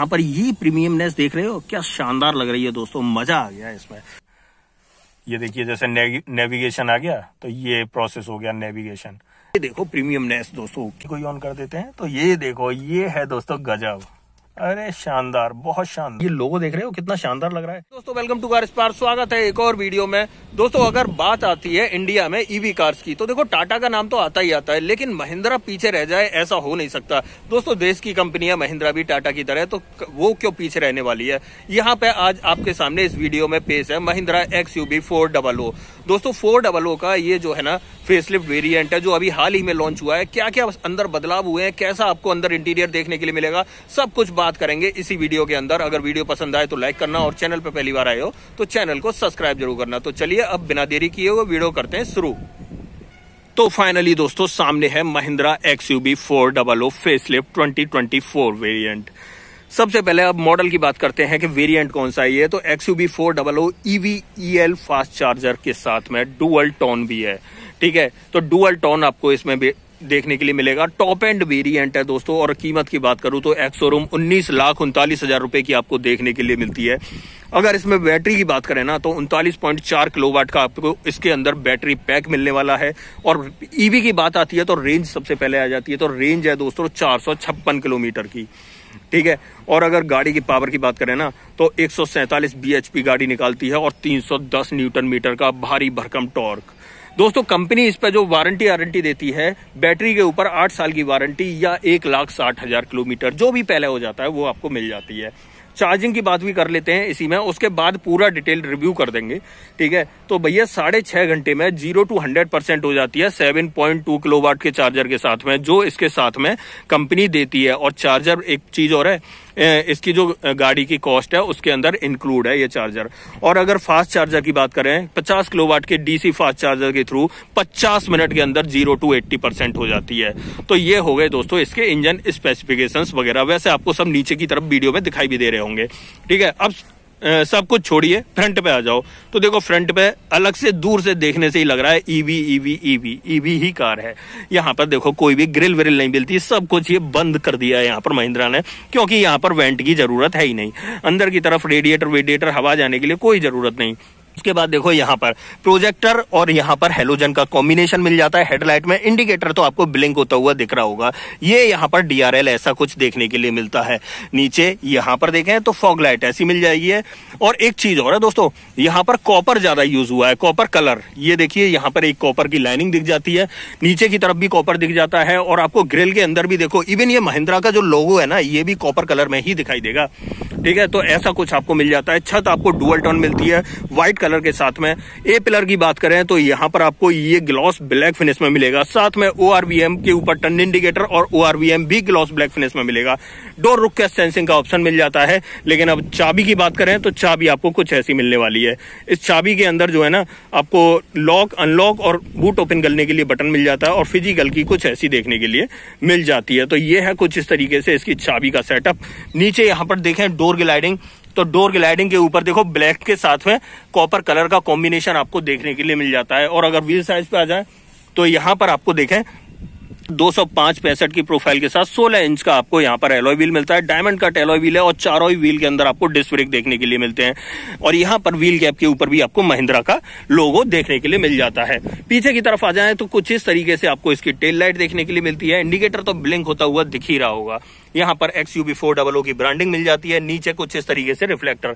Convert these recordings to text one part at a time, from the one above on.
यहाँ पर ये प्रीमियमनेस देख रहे हो क्या शानदार लग रही है दोस्तों मजा आ गया इसमें ये देखिए जैसे नेविगेशन आ गया तो ये प्रोसेस हो गया नेविगेशन ये देखो प्रीमियमनेस दोस्तों कोई ऑन कर देते हैं तो ये देखो ये है दोस्तों गजब अरे शानदार बहुत शानदार ये लोगो देख रहे हो कितना शानदार लग रहा है दोस्तों वेलकम टू कार स्पार स्वागत है एक और वीडियो में दोस्तों अगर बात आती है इंडिया में ईवी e कार्स की तो देखो टाटा का नाम तो आता ही आता है लेकिन महिंद्रा पीछे रह जाए ऐसा हो नहीं सकता दोस्तों देश की कंपनियां महिंद्रा भी टाटा की तरह तो वो क्यों पीछे रहने वाली है यहाँ पे आज आपके सामने इस वीडियो में पेश है Mahindra X U B four double O दोस्तों फोर डबल ओ का ये जो है ना फेसलिफ्ट वेरिएंट है जो अभी हाल ही में लॉन्च हुआ है क्या क्या अंदर बदलाव हुए हैं कैसा आपको अंदर इंटीरियर देखने के लिए मिलेगा सब कुछ बात करेंगे इसी वीडियो के अंदर अगर वीडियो पसंद आए तो लाइक करना और चैनल पर पहली बार आए हो तो चैनल को सब्सक्राइब जरूर करना तो चलिए अब बिना देरी किए हुए वीडियो करते हैं शुरू तो फाइनली दोस्तों सामने है Mahindra X U B four double O facelift twenty twenty four variant सबसे पहले अब मॉडल की बात करते हैं कि वेरिएंट कौन सा ये तो X U B four double O E V E L fast charger के साथ में डुअल टोन भी है ठीक है तो डुअल टोन आपको इसमें देखने के लिए मिलेगा टॉप एंड वेरिएंट है दोस्तों और कीमत की बात करूं तो एक्स शोरूम उन्नीस लाख उनतालीस हजार रुपए की आपको देखने के लिए मिलती है अगर इसमें बैटरी की बात करें ना तो उनतालीस पॉइंट चार किलो वाट का आपको इसके अंदर बैटरी पैक मिलने वाला है और ईवी e की बात आती है तो रेंज सबसे पहले आ जाती है तो रेंज है दोस्तों चार किलोमीटर की ठीक है और अगर गाड़ी की पावर की बात करें ना तो एक सौ गाड़ी निकालती है और 310 न्यूटन मीटर का भारी भरकम टॉर्क दोस्तों कंपनी इस पर जो वारंटी वारंटी देती है बैटरी के ऊपर आठ साल की वारंटी या एक लाख साठ हजार किलोमीटर जो भी पहले हो जाता है वो आपको मिल जाती है चार्जिंग की बात भी कर लेते हैं इसी में उसके बाद पूरा डिटेल रिव्यू कर देंगे ठीक है तो भैया साढ़े छह घंटे में जीरो टू हंड्रेड परसेंट हो जाती है seven point two kilowatt के चार्जर के साथ में जो इसके साथ में कंपनी देती है और चार्जर एक चीज़ और है इसकी जो गाड़ी की कॉस्ट है उसके अंदर इंक्लूड है ये चार्जर और अगर फास्ट चार्जर की बात करें पचास किलो वाट के डीसी फास्ट चार्जर के थ्रू पचास मिनट के अंदर जीरो टू एट्टी परसेंट हो जाती है तो ये हो गए दोस्तों इसके इंजन स्पेसिफिकेशन वगैरह वैसे आपको सब नीचे की तरफ वीडियो में दिखाई भी दे रहे होंगे ठीक है अब सब कुछ छोड़िए फ्रंट पे आ जाओ तो देखो फ्रंट पे अलग से दूर से देखने से ही लग रहा है ईवी ईवी ईवी ईवी ही कार है यहाँ पर देखो कोई भी ग्रिल व्रिल नहीं मिलती सब कुछ ये बंद कर दिया है यहाँ पर महिंद्रा ने क्योंकि यहाँ पर वेंट की जरूरत है ही नहीं अंदर की तरफ रेडिएटर वेडिएटर हवा जाने के लिए कोई जरूरत नहीं उसके बाद देखो यहाँ पर प्रोजेक्टर और यहाँ पर हेलोजन का कॉम्बिनेशन मिल जाता है हेडलाइट में इंडिकेटर तो आपको ब्लिंक होता हुआ दिख रहा होगा ये यहाँ पर डीआरएल ऐसा कुछ देखने के लिए मिलता है नीचे यहाँ पर देखें तो फॉग लाइट ऐसी मिल जाएगी और एक चीज और है दोस्तों यहाँ पर कॉपर ज्यादा यूज हुआ है कॉपर कलर ये देखिए यहाँ पर एक कॉपर की लाइनिंग दिख जाती है नीचे की तरफ भी कॉपर दिख जाता है और आपको ग्रिल के अंदर भी देखो इवन ये महिंद्रा का जो लोगो है ना ये भी कॉपर कलर में ही दिखाई देगा ठीक है तो ऐसा कुछ आपको मिल जाता है छत आपको डुअल टोन मिलती है व्हाइट कलर के साथ में ए पिलर की बात करें तो यहाँ पर आपको ये ग्लॉस ब्लैक फिनिश में मिलेगा साथ में ओ के ऊपर टर्न इंडिकेटर और ओ भी ग्लॉस ब्लैक फिनिश में मिलेगा डोर रुक के सेंसिंग का ऑप्शन मिल जाता है लेकिन अब चाबी की बात करें तो चाबी आपको कुछ ऐसी मिलने वाली है इस चाबी के अंदर जो है ना आपको लॉक अनलॉक और बूट ओपन करने के लिए बटन मिल जाता है और फिजिकल की कुछ ऐसी देखने के लिए मिल जाती है तो ये है कुछ इस तरीके से इसकी चाबी का सेटअप नीचे यहाँ पर देखें डोर डोर ग्लाइडिंग तो डोर ग्लाइडिंग के ऊपर देखो ब्लैक के साथ में कॉपर कलर का कॉम्बिनेशन आपको देखने के लिए मिल जाता है और अगर व्हील साइज पे आ जाए तो यहाँ पर आपको देखें पांच पैंसठ की प्रोफाइल के साथ 16 इंच का आपको यहाँ पर एलोई व्हील मिलता है डायमंड कट एलोई व्हील है और चारों व्हील के अंदर आपको डिस्क ब्रेक देखने के लिए मिलते हैं और यहाँ पर व्हील कैप के ऊपर भी आपको महिंद्रा का लोगो देखने के लिए मिल जाता है पीछे की तरफ आ जाए तो कुछ इस तरीके से आपको इसकी टेल लाइट देखने के लिए मिलती है इंडिकेटर तो ब्लिंक होता हुआ दिख ही रहा होगा यहाँ पर X U four double O की ब्रांडिंग मिल जाती है नीचे कुछ इस तरीके से रिफ्लेक्टर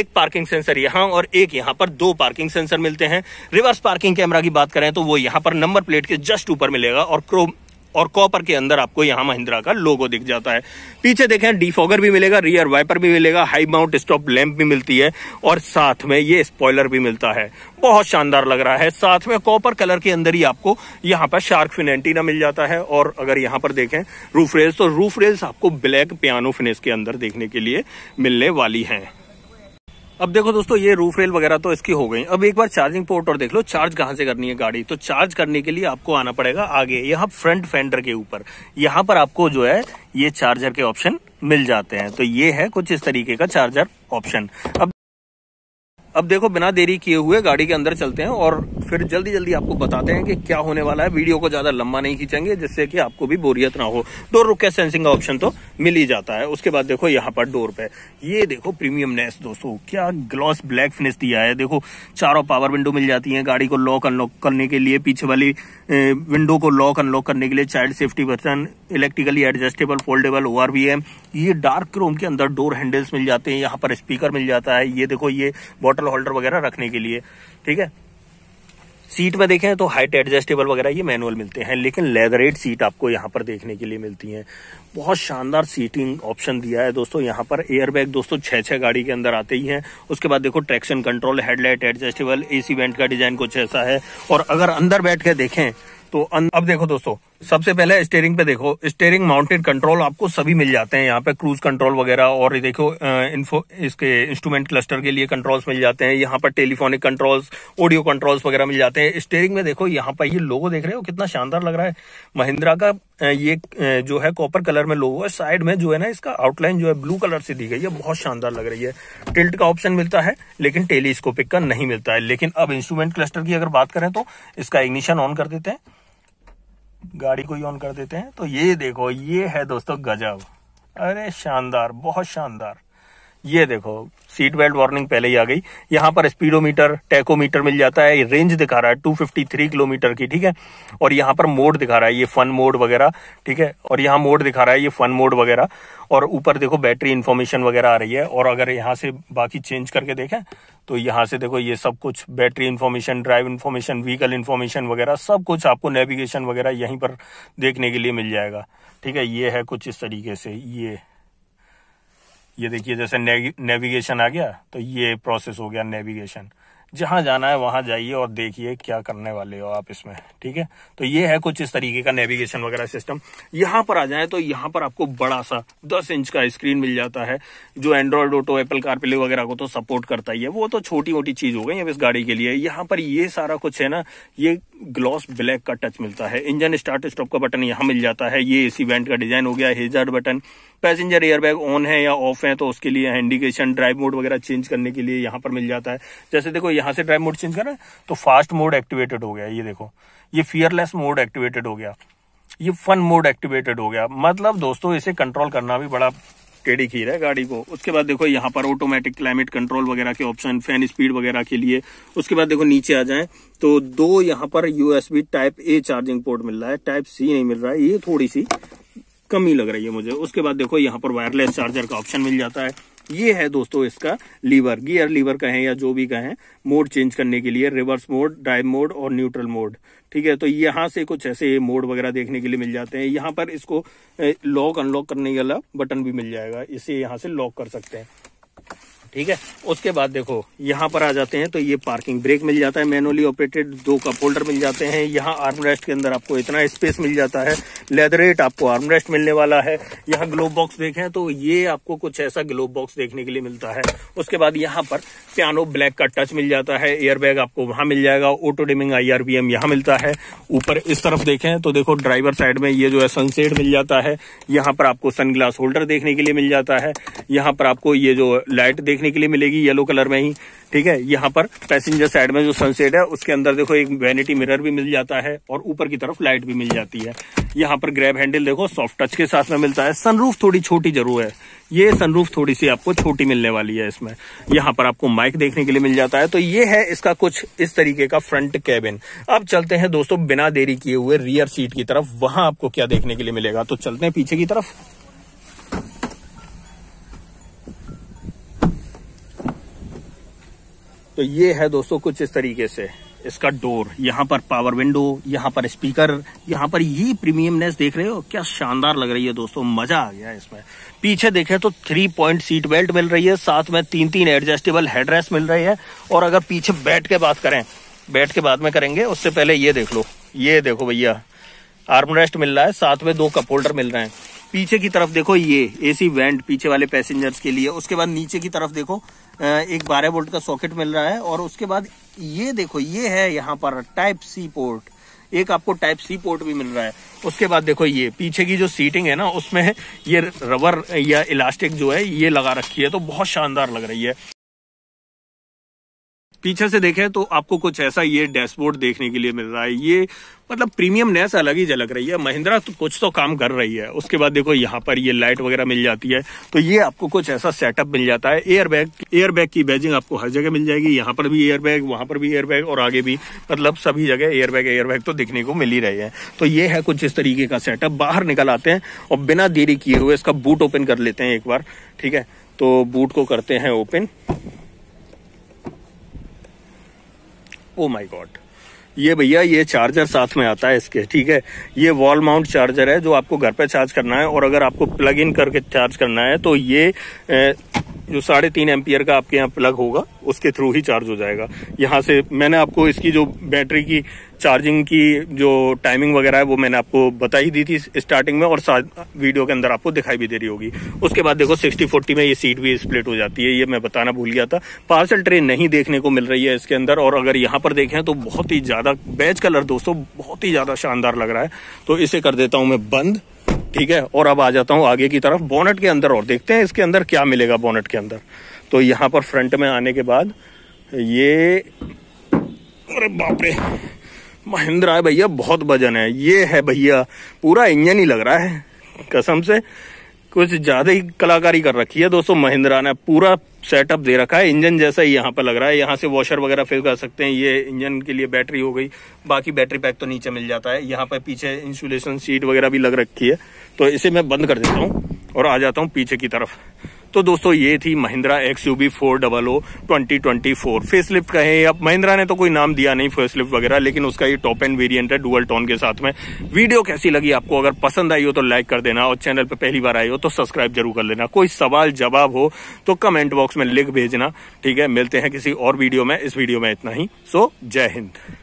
एक पार्किंग सेंसर यहाँ और एक यहाँ पर दो पार्किंग सेंसर मिलते हैं रिवर्स पार्किंग कैमरा की बात करें तो वो यहाँ पर नंबर प्लेट के जस्ट ऊपर मिलेगा और क्रोम और कॉपर के अंदर आपको यहाँ महिंद्रा का लोगो दिख जाता है पीछे देखें डिफॉगर भी मिलेगा रियर वाइपर भी मिलेगा हाई माउंट स्टॉप लैंप भी मिलती है और साथ में ये स्पॉयलर भी मिलता है बहुत शानदार लग रहा है साथ में कॉपर कलर के अंदर ही आपको यहाँ पर शार्क फिन एंटीना मिल जाता है और अगर यहाँ पर देखें रूफ रेल्स तो रूफ रेल्स आपको ब्लैक पियानो फिनिश के अंदर देखने के लिए मिलने वाली हैं अब देखो दोस्तों ये रूफ रेल वगैरह तो इसकी हो गई अब एक बार चार्जिंग पोर्ट और देख लो चार्ज कहाँ से करनी है गाड़ी तो चार्ज करने के लिए आपको आना पड़ेगा आगे यहाँ फ्रंट फेंडर के ऊपर यहाँ पर आपको जो है ये चार्जर के ऑप्शन मिल जाते हैं तो ये है कुछ इस तरीके का चार्जर ऑप्शन अब अब देखो बिना देरी किए हुए गाड़ी के अंदर चलते हैं और फिर जल्दी जल्दी आपको बताते हैं कि क्या होने वाला है वीडियो को ज़्यादा लंबा नहीं खींचेंगे जिससे कि आपको भी बोरियत ना हो डोर रुक के सेंसिंग का ऑप्शन तो मिल ही जाता है उसके बाद देखो यहाँ पर डोर पे ये देखो प्रीमियम नेस दोस्तों क्या ग्लॉस ब्लैक फिनिश दिया है देखो चारों पावर विंडो मिल जाती है गाड़ी को लॉक अनलॉक करने के लिए पीछे वाली विंडो को लॉक अनलॉक करने के लिए child safety button electrically adjustable foldable ओ भी है ये डार्क क्रोम के अंदर डोर हैंडल्स मिल जाते हैं यहाँ पर स्पीकर मिल जाता है ये देखो ये बॉटल होल्डर वगैरह रखने के लिए ठीक है सीट में देखें तो हाइट एडजस्टेबल वगैरह ये मैनुअल मिलते हैं लेकिन लेदरेट सीट आपको यहाँ पर देखने के लिए मिलती है बहुत शानदार सीटिंग ऑप्शन दिया है दोस्तों यहाँ पर एयरबैग दोस्तों छह छह गाड़ी के अंदर आते ही हैं उसके बाद देखो traction control headlight adjustable AC vent का डिजाइन कुछ ऐसा है और अगर अंदर बैठ के देखें तो अं- अब देखो दोस्तों सबसे पहले स्टेयरिंग पे देखो स्टेयरिंग माउंटेड कंट्रोल आपको सभी मिल जाते हैं यहाँ पे क्रूज कंट्रोल वगैरह और देखो इन्फो इसके इंस्ट्रूमेंट क्लस्टर के लिए कंट्रोल्स मिल जाते हैं यहाँ पर टेलीफोनिक कंट्रोल्स ऑडियो कंट्रोल्स वगैरह मिल जाते हैं स्टेयरिंग में देखो यहाँ पर ये लोगो देख रहे हो कितना शानदार लग रहा है महिंद्रा का ये जो है कॉपर कलर में लोगो है साइड में जो है ना इसका आउटलाइन जो है ब्लू कलर से दी गई है बहुत शानदार लग रही है टिल्ट का ऑप्शन मिलता है लेकिन टेलीस्कोपिक का नहीं मिलता है लेकिन अब इंस्ट्रूमेंट क्लस्टर की अगर बात करें तो इसका इग्निशन ऑन कर देते हैं गाड़ी को ही ऑन कर देते हैं तो ये देखो ये है दोस्तों गजब अरे शानदार बहुत शानदार ये देखो सीट बेल्ट वार्निंग पहले ही आ गई यहाँ पर स्पीडोमीटर टैकोमीटर मिल जाता है रेंज दिखा रहा है 253 किलोमीटर की ठीक है और यहाँ पर मोड दिखा रहा है ये फन मोड वगैरह ठीक है और यहाँ मोड दिखा रहा है ये फन मोड वगैरह और ऊपर देखो बैटरी इन्फॉर्मेशन वगैरह आ रही है और अगर यहाँ से बाकी चेंज करके देखें तो यहाँ से देखो ये सब कुछ battery information drive information vehicle information वगैरह सब कुछ आपको नेविगेशन वगैरह यहीं पर देखने के लिए मिल जाएगा ठीक है ये है कुछ इस तरीके से ये ये देखिए जैसे नेविगेशन आ गया तो ये प्रोसेस हो गया नेविगेशन जहाँ जाना है वहाँ जाइए और देखिए क्या करने वाले हो आप इसमें ठीक है तो ये है कुछ इस तरीके का नेविगेशन वगैरह सिस्टम यहाँ पर आ जाए तो यहाँ पर आपको बड़ा सा 10 इंच का स्क्रीन मिल जाता है जो एंड्रॉयड ऑटो एप्पल कारप्ले वगैरह को तो सपोर्ट करता ही है वो तो छोटी मोटी चीज हो गई है इस गाड़ी के लिए यहाँ पर ये सारा कुछ है ना ये ग्लॉस ब्लैक का टच मिलता है इंजन स्टार्ट स्टॉप का बटन यहाँ मिल जाता है ये इसी वेंट का डिजाइन हो गया hazard button passenger airbag on है या ऑफ है तो उसके लिए इंडिकेशन ड्राइव मोड वगैरह चेंज करने के लिए यहाँ पर मिल जाता है जैसे देखो यहाँ यहाँ से ड्राइव मोड चेंज करें तो फास्ट मोड एक्टिवेटेड हो गया ये देखो ये फियरलेस मोड एक्टिवेटेड हो गया ये फन मोड एक्टिवेटेड हो गया मतलब दोस्तों इसे कंट्रोल करना भी बड़ा टेढ़ी खीर है गाड़ी को उसके बाद देखो यहाँ पर ऑटोमेटिक क्लाइमेट कंट्रोल वगैरह के ऑप्शन फैन स्पीड वगैरह के लिए उसके बाद देखो नीचे आ जाए तो दो यहाँ पर USB type A charging port मिल रहा है टाइप सी नहीं मिल रहा है ये थोड़ी सी कमी लग रही है मुझे उसके बाद देखो यहाँ पर वायरलेस चार्जर का ऑप्शन मिल जाता है ये है दोस्तों इसका लीवर गियर लीवर कहें या जो भी कहें मोड चेंज करने के लिए रिवर्स मोड ड्राइव मोड और न्यूट्रल मोड ठीक है तो यहाँ से कुछ ऐसे मोड वगैरह देखने के लिए मिल जाते हैं यहाँ पर इसको लॉक अनलॉक करने वाला बटन भी मिल जाएगा इसे यहाँ से लॉक कर सकते हैं ठीक है उसके बाद देखो यहाँ पर आ जाते हैं तो ये पार्किंग ब्रेक मिल जाता है मैनुअली ऑपरेटेड दो कप होल्डर मिल जाते हैं यहाँ आर्म रेस्ट के अंदर आपको इतना स्पेस मिल जाता है लेदरेट आपको आर्मरेस्ट मिलने वाला है यहाँ ग्लोब बॉक्स देखें तो ये आपको कुछ ऐसा ग्लोब बॉक्स देखने के लिए मिलता है उसके बाद यहाँ पर पियानो ब्लैक का टच मिल जाता है एयरबैग आपको वहां मिल जाएगा ऑटो डिमिंग आईआरबीएम यहाँ मिलता है ऊपर इस तरफ देखें तो देखो ड्राइवर साइड में ये जो है सनसेट मिल जाता है यहाँ पर आपको सनग्लास होल्डर देखने के लिए मिल जाता है यहाँ पर आपको ये जो लाइट देखने के लिए मिलेगी येलो कलर में ही ठीक है यहाँ पर पैसेंजर साइड में जो सनसेट है उसके अंदर देखो एक वैनिटी मिरर भी मिल जाता है और ऊपर की तरफ लाइट भी मिल जाती है यहाँ पर ग्रैब हैंडल देखो सॉफ्ट टच के साथ में मिलता है सनरूफ थोड़ी छोटी जरूर है ये सनरूफ थोड़ी सी आपको छोटी मिलने वाली है इसमें यहाँ पर आपको माइक देखने के लिए मिल जाता है तो ये है इसका कुछ इस तरीके का फ्रंट कैबिन अब चलते हैं दोस्तों बिना देरी किए हुए रियर सीट की तरफ वहां आपको क्या देखने के लिए मिलेगा तो चलते हैं पीछे की तरफ तो ये है दोस्तों कुछ इस तरीके से इसका डोर यहाँ पर पावर विंडो यहाँ पर स्पीकर यहाँ पर ये प्रीमियमनेस देख रहे हो क्या शानदार लग रही है दोस्तों मजा आ गया इसमें पीछे देखें तो थ्री पॉइंट सीट बेल्ट मिल रही है साथ में तीन तीन एडजस्टेबल हेडरेस्ट मिल रही है और अगर पीछे बैठ के बात करें बैठ के बाद में करेंगे उससे पहले ये देख लो ये देखो भैया आर्मरेस्ट मिल रहा है साथ में दो कप होल्डर मिल रहे हैं पीछे की तरफ देखो ये एसी वेंट पीछे वाले पैसेंजर्स के लिए उसके बाद नीचे की तरफ देखो एक 12 वोल्ट का सॉकेट मिल रहा है और उसके बाद ये देखो ये है यहाँ पर टाइप सी पोर्ट एक आपको टाइप सी पोर्ट भी मिल रहा है उसके बाद देखो ये पीछे की जो सीटिंग है ना उसमें ये रबर या इलास्टिक जो है ये लगा रखी है तो बहुत शानदार लग रही है पीछे से देखें तो आपको कुछ ऐसा ये डैशबोर्ड देखने के लिए मिल रहा है ये मतलब प्रीमियम नेस अलग ही झलक रही है महिंद्रा तो कुछ तो काम कर रही है उसके बाद देखो यहाँ पर ये लाइट वगैरह मिल जाती है तो ये आपको कुछ ऐसा सेटअप मिल जाता है एयरबैग एयरबैग की बैजिंग आपको हर जगह मिल जाएगी यहाँ पर भी एयरबैग वहां पर भी एयरबैग और आगे भी मतलब सभी जगह एयरबैग एयरबैग तो दिखने को मिल ही रहे हैं तो ये है कुछ इस तरीके का सेटअप बाहर निकल आते हैं और बिना देरी किए हुए इसका बूट ओपन कर लेते हैं एक बार ठीक है तो बूट को करते हैं ओपन ओ माई गॉड ये भैया ये चार्जर साथ में आता है इसके ठीक है ये वॉल माउंट चार्जर है जो आपको घर पे चार्ज करना है और अगर आपको प्लग इन करके चार्ज करना है तो ये जो साढ़े तीन एम्पियर का आपके यहाँ प्लग होगा उसके थ्रू ही चार्ज हो जाएगा यहाँ से मैंने आपको इसकी जो बैटरी की चार्जिंग की जो टाइमिंग वगैरह है वो मैंने आपको बता ही दी थी स्टार्टिंग में और वीडियो के अंदर आपको दिखाई भी दे रही होगी उसके बाद देखो सिक्सटी फोर्टी में ये सीट भी स्प्लिट हो जाती है ये मैं बताना भूल गया था पार्सल ट्रेन नहीं देखने को मिल रही है इसके अंदर और अगर यहाँ पर देखें तो बहुत ही ज़्यादा बैच कलर दोस्तों बहुत ही ज़्यादा शानदार लग रहा है तो इसे कर देता हूँ मैं बंद ठीक है और अब आ जाता हूँ आगे की तरफ बोनट के अंदर और देखते हैं इसके अंदर क्या मिलेगा बोनट के अंदर तो यहाँ पर फ्रंट में आने के बाद ये अरे बापरे महिंद्रा है भैया बहुत वजन है ये है भैया पूरा इंजन ही लग रहा है कसम से कुछ ज्यादा ही कलाकारी कर रखी है दोस्तों महिंद्रा ने पूरा सेटअप दे रखा है इंजन जैसा ही यहाँ पर लग रहा है यहाँ से वॉशर वगैरह फिल कर सकते हैं ये इंजन के लिए बैटरी हो गई बाकी बैटरी पैक तो नीचे मिल जाता है यहाँ पर पीछे इंसुलेशन सीट वगैरह भी लग रखी है तो इसे मैं बंद कर देता हूँ और आ जाता हूँ पीछे की तरफ तो दोस्तों ये थी Mahindra X U B four double O twenty twenty four facelift है अब महिंद्रा ने तो कोई नाम दिया नहीं फेस लिफ्ट वगैरह लेकिन उसका ये टॉप एंड वेरियंट है डुअल टोन के साथ में वीडियो कैसी लगी आपको अगर पसंद आई हो तो लाइक कर देना और चैनल पर पहली बार आई हो तो सब्सक्राइब जरूर कर लेना कोई सवाल जवाब हो तो कमेंट बॉक्स में लिख भेजना ठीक है मिलते हैं किसी और वीडियो में इस वीडियो में इतना ही सो जय हिंद